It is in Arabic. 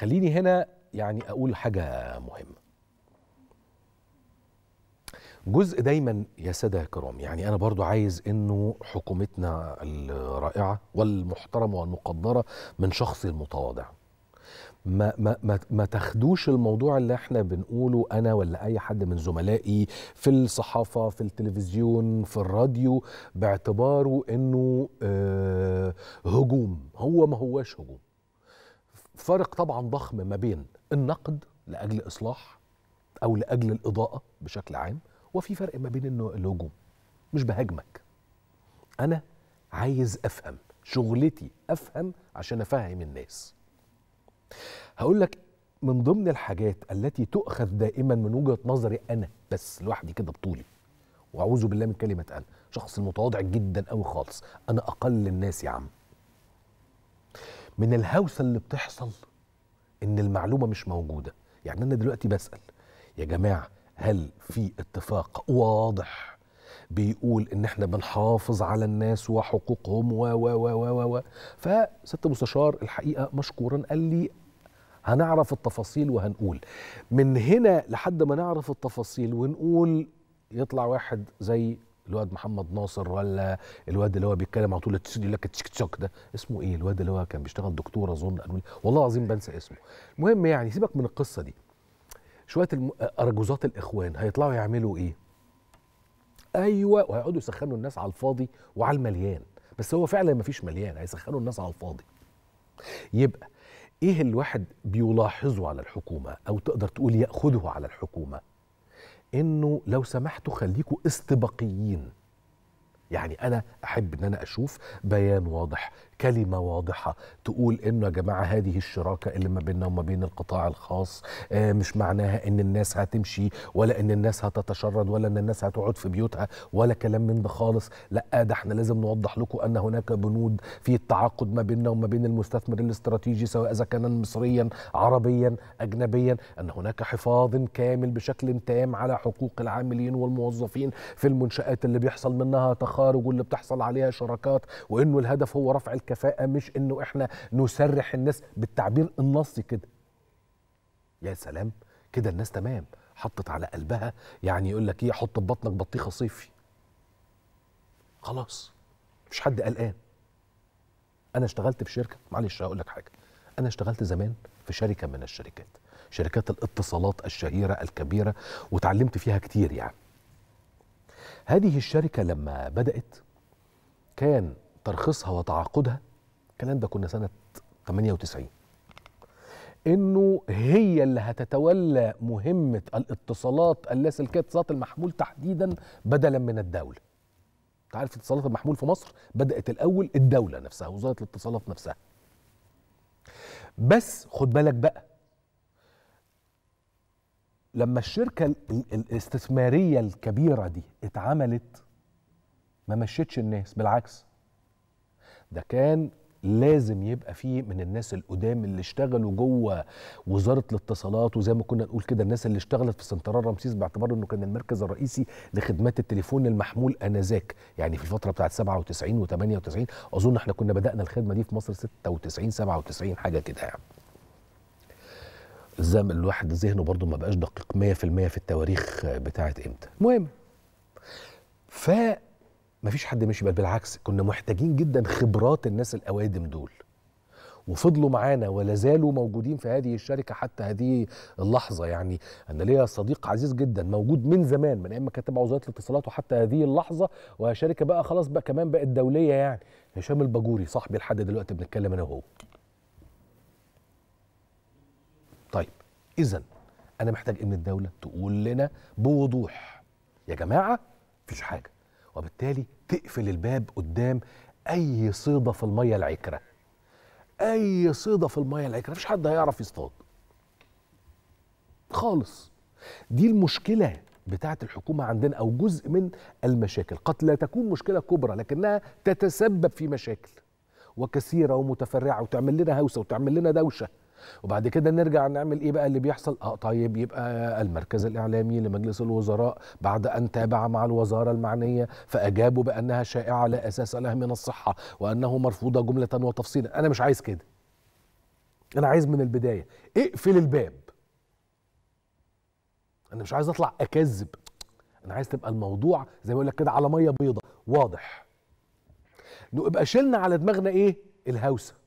خليني هنا يعني اقول حاجه مهمه جزء دايما يا سادة كرام يعني أنا برضو عايز أنه حكومتنا الرائعة والمحترمة والمقدرة من شخصي المتواضع ما, ما, ما, ما تاخدوش الموضوع اللي احنا بنقوله انا ولا اي حد من زملائي في الصحافه في التلفزيون في الراديو باعتباره انه آه، هجوم هو ما هواش هجوم فارق طبعا ضخم ما بين النقد لاجل اصلاح او لاجل الاضاءه بشكل عام وفي فرق ما بين الهجوم مش بهاجمك انا عايز افهم شغلتي افهم عشان افهم الناس هقول لك من ضمن الحاجات التي تؤخذ دائما من وجهه نظري انا بس لوحدي كده بطولي واعوذ بالله من كلمه انا شخص متواضع جدا قوي خالص انا اقل الناس يا عم من الهوسه اللي بتحصل ان المعلومه مش موجوده يعني انا دلوقتي بسال يا جماعه هل في اتفاق واضح بيقول ان احنا بنحافظ على الناس وحقوقهم و و و و و فست مستشار الحقيقه مشكورا قال لي هنعرف التفاصيل وهنقول من هنا لحد ما نعرف التفاصيل ونقول يطلع واحد زي الواد محمد ناصر ولا الواد اللي هو بيتكلم على طول يقول لك تشك تشك ده اسمه ايه الواد اللي هو كان بيشتغل دكتور اظن والله العظيم بنسى اسمه المهم يعني سيبك من القصه دي شويه الم... ارجوزات الاخوان هيطلعوا يعملوا ايه ايوه وهيقعدوا يسخنوا الناس على الفاضي وعلى المليان بس هو فعلا ما فيش مليان هيسخنوا الناس على الفاضي يبقى ايه الواحد بيلاحظه على الحكومه او تقدر تقول ياخذه على الحكومه انه لو سمحتوا خليكوا استباقيين يعني انا احب ان انا اشوف بيان واضح كلمه واضحه تقول انه يا جماعه هذه الشراكه اللي ما بيننا وما بين القطاع الخاص آه، مش معناها ان الناس هتمشي ولا ان الناس هتتشرد ولا ان الناس هتقعد في بيوتها ولا كلام من ده خالص لا ده احنا لازم نوضح لكم ان هناك بنود في التعاقد ما بيننا وما بين المستثمر الاستراتيجي سواء اذا كان مصريا عربيا اجنبيا ان هناك حفاظ كامل بشكل تام على حقوق العاملين والموظفين في المنشات اللي بيحصل منها تخارج واللي بتحصل عليها شراكات وانه الهدف هو رفع الك الكفاءه مش انه احنا نسرح الناس بالتعبير النصي كده يا سلام كده الناس تمام حطت على قلبها يعني يقول لك ايه حط في بطنك بطيخه صيفي خلاص مش حد قلقان انا اشتغلت في شركه معلش هقول لك حاجه انا اشتغلت زمان في شركه من الشركات شركات الاتصالات الشهيره الكبيره وتعلمت فيها كتير يعني هذه الشركه لما بدات كان ترخيصها وتعاقدها الكلام ده كنا سنه 98 انه هي اللي هتتولى مهمه الاتصالات اللاسلكيه اتصالات المحمول تحديدا بدلا من الدوله انت عارف اتصالات المحمول في مصر بدات الاول الدوله نفسها وزاره الاتصالات نفسها بس خد بالك بقى لما الشركه الاستثماريه الكبيره دي اتعملت ما مشيتش الناس بالعكس ده كان لازم يبقى فيه من الناس القدام اللي اشتغلوا جوه وزاره الاتصالات وزي ما كنا نقول كده الناس اللي اشتغلت في سنترال رمسيس باعتبار انه كان المركز الرئيسي لخدمات التليفون المحمول انذاك يعني في الفتره بتاعت 97 و98 اظن احنا كنا بدانا الخدمه دي في مصر 96 97 حاجه كده يعني زي الواحد ذهنه برضه ما بقاش دقيق 100% في التواريخ بتاعت امتى المهم ف ما فيش حد مشي بل بالعكس كنا محتاجين جدا خبرات الناس الاوادم دول وفضلوا معانا ولا زالوا موجودين في هذه الشركه حتى هذه اللحظه يعني انا ليا صديق عزيز جدا موجود من زمان من ايام ما كانت تبع وزاره الاتصالات وحتى هذه اللحظه وشركه بقى خلاص بقى كمان بقت دوليه يعني هشام الباجوري صاحبي لحد دلوقتي بنتكلم انا وهو. طيب اذا انا محتاج ان الدوله تقول لنا بوضوح يا جماعه مفيش حاجه وبالتالي تقفل الباب قدام اي صيده في الميه العكره اي صيده في الميه العكره مفيش حد هيعرف يصطاد خالص دي المشكله بتاعه الحكومه عندنا او جزء من المشاكل قد لا تكون مشكله كبرى لكنها تتسبب في مشاكل وكثيره ومتفرعه وتعمل لنا هوسه وتعمل لنا دوشه وبعد كده نرجع نعمل ايه بقى اللي بيحصل اه طيب يبقى المركز الاعلامي لمجلس الوزراء بعد ان تابع مع الوزاره المعنيه فاجابوا بانها شائعه على اساس لها من الصحه وانه مرفوضه جمله وتفصيلا انا مش عايز كده انا عايز من البدايه اقفل الباب انا مش عايز اطلع اكذب انا عايز تبقى الموضوع زي ما يقول لك كده على ميه بيضه واضح نبقى شلنا على دماغنا ايه الهوسه